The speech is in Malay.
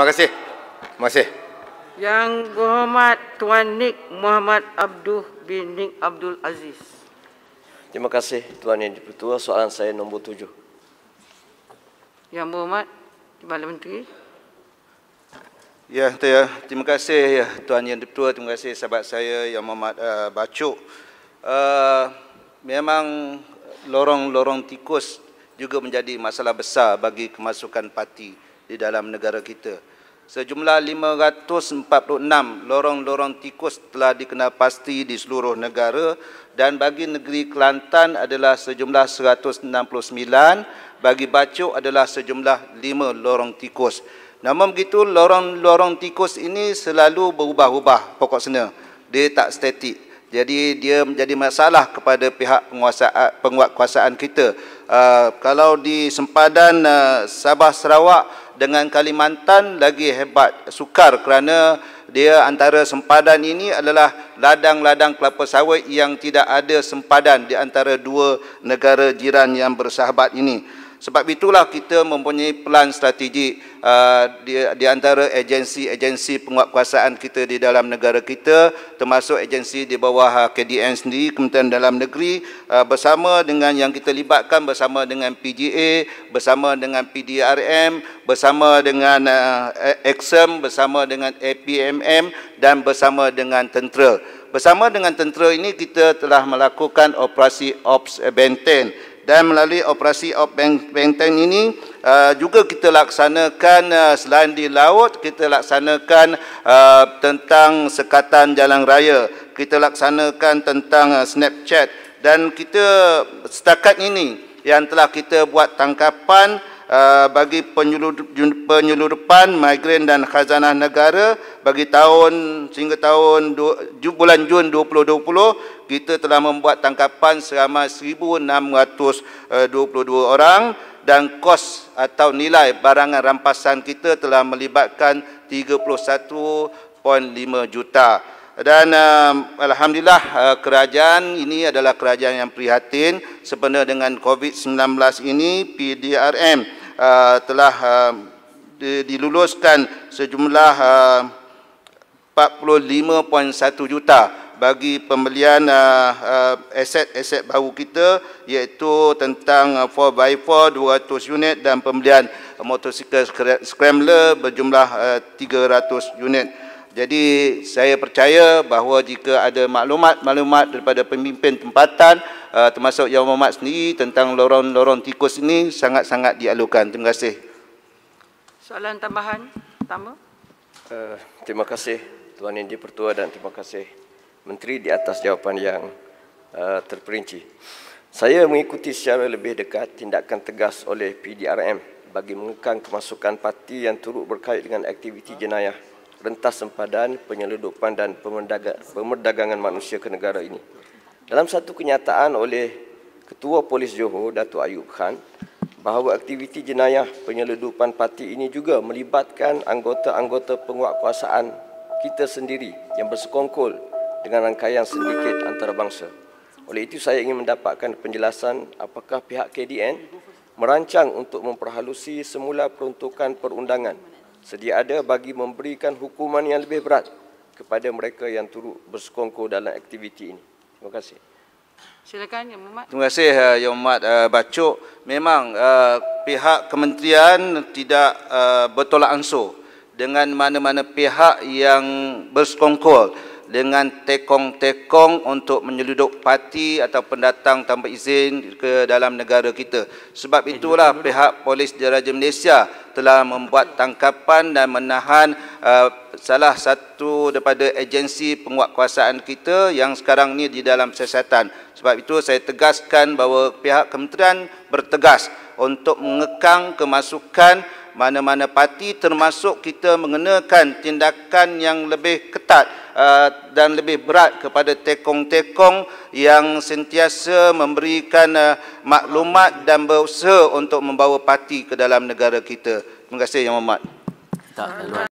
Terima kasih. Terima kasih. Yang berhormat Tuan Nik Muhammad Abdul bin Nik Abdul Aziz. Terima kasih Tuan Yang Dipertua. Soalan saya nombor tujuh. Yang berhormat Timbalan Menteri. Ya, saya terima kasih ya Tuan Yang Dipertua. Terima kasih sahabat saya Yang Muhammad uh, Bacuk. Uh, memang lorong-lorong tikus juga menjadi masalah besar bagi kemasukan parti di dalam negara kita. Sejumlah 546 lorong-lorong tikus telah dikenal di seluruh negara dan bagi negeri Kelantan adalah sejumlah 169, bagi Bacok adalah sejumlah 5 lorong tikus. Namun begitu, lorong-lorong tikus ini selalu berubah-ubah pokok sena. Dia tak statik. Jadi dia menjadi masalah kepada pihak penguasaan, penguatkuasaan kita. Uh, kalau di sempadan uh, Sabah Sarawak, dengan Kalimantan lagi hebat sukar kerana dia antara sempadan ini adalah ladang-ladang kelapa sawit yang tidak ada sempadan di antara dua negara jiran yang bersahabat ini. Sebab itulah kita mempunyai pelan strategi uh, di, di antara agensi-agensi penguatkuasaan kita di dalam negara kita termasuk agensi di bawah uh, KDN sendiri, Kementerian Dalam Negeri uh, bersama dengan yang kita libatkan bersama dengan PGA, bersama dengan PDRM, bersama dengan uh, EXIM, bersama dengan APMM dan bersama dengan tentera. Bersama dengan tentera ini kita telah melakukan operasi Ops Benten dan melalui operasi benteng ini uh, juga kita laksanakan uh, selain di laut kita laksanakan uh, tentang sekatan jalan raya kita laksanakan tentang uh, Snapchat dan kita setakat ini yang telah kita buat tangkapan Uh, bagi penyeludupan migran dan khazanah negara bagi tahun sehingga tahun bulan Jun 2020 kita telah membuat tangkapan seramai 1622 orang dan kos atau nilai barangan rampasan kita telah melibatkan 31.5 juta dan uh, alhamdulillah uh, kerajaan ini adalah kerajaan yang prihatin sebenarnya dengan COVID-19 ini PDRM Uh, telah uh, diluluskan sejumlah 45.1 uh, juta bagi pembelian aset-aset uh, baru kita iaitu tentang 4x4 200 unit dan pembelian motosikal scrambler berjumlah 300 unit. Jadi saya percaya bahawa jika ada maklumat-maklumat daripada pemimpin tempatan uh, termasuk Yang Mohamad sendiri tentang lorong-lorong tikus ini sangat-sangat dialukan. Terima kasih. Soalan tambahan pertama. Uh, terima kasih Tuan Yang pertua dan terima kasih Menteri di atas jawapan yang uh, terperinci. Saya mengikuti secara lebih dekat tindakan tegas oleh PDRM bagi mengekang kemasukan parti yang turut berkait dengan aktiviti jenayah rentas sempadan penyeludupan dan pemerdagangan manusia ke negara ini. Dalam satu kenyataan oleh Ketua Polis Johor, Datuk Ayub Khan, bahawa aktiviti jenayah penyeludupan parti ini juga melibatkan anggota-anggota penguatkuasaan kita sendiri yang bersekongkol dengan rangkaian sindiket antarabangsa. Oleh itu, saya ingin mendapatkan penjelasan apakah pihak KDN merancang untuk memperhalusi semula peruntukan perundangan sedia ada bagi memberikan hukuman yang lebih berat kepada mereka yang turut bersekongkol dalam aktiviti ini. Terima kasih. Silakan Yang Mat. Terima kasih eh, Yang Mat eh, Bacok. Memang eh, pihak kementerian tidak bertolak ansur dengan mana-mana pihak yang bersekongkol dengan tekong-tekong untuk menyeludup parti atau pendatang tanpa izin ke dalam negara kita. Sebab itulah pihak polis diraja Malaysia telah membuat tangkapan dan menahan uh, salah satu daripada agensi penguatkuasaan kita yang sekarang ini di dalam siasatan. Sebab itu saya tegaskan bahawa pihak kementerian bertegas untuk mengekang kemasukan mana-mana parti termasuk kita mengenakan tindakan yang lebih ketat uh, dan lebih berat kepada tekong-tekong yang sentiasa memberikan uh, maklumat dan berusaha untuk membawa parti ke dalam negara kita. Terima kasih Yang Mohd.